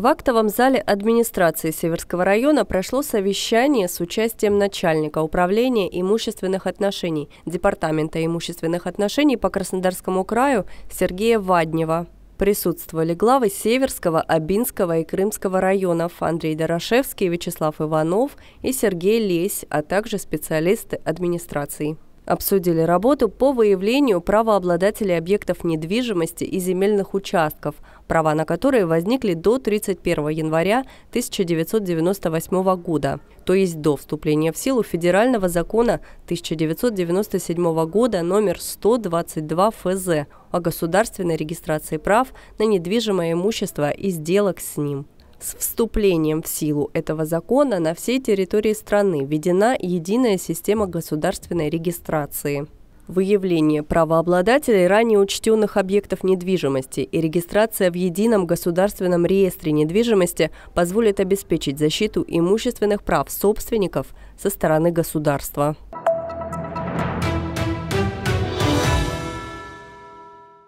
В актовом зале администрации Северского района прошло совещание с участием начальника управления имущественных отношений Департамента имущественных отношений по Краснодарскому краю Сергея Ваднева. Присутствовали главы Северского, Абинского и Крымского районов Андрей Дорошевский, Вячеслав Иванов и Сергей Лесь, а также специалисты администрации. Обсудили работу по выявлению правообладателей объектов недвижимости и земельных участков, права на которые возникли до 31 января 1998 года, то есть до вступления в силу федерального закона 1997 года номер 122 ФЗ о государственной регистрации прав на недвижимое имущество и сделок с ним. С вступлением в силу этого закона на всей территории страны введена единая система государственной регистрации. Выявление правообладателей ранее учтенных объектов недвижимости и регистрация в едином государственном реестре недвижимости позволит обеспечить защиту имущественных прав собственников со стороны государства.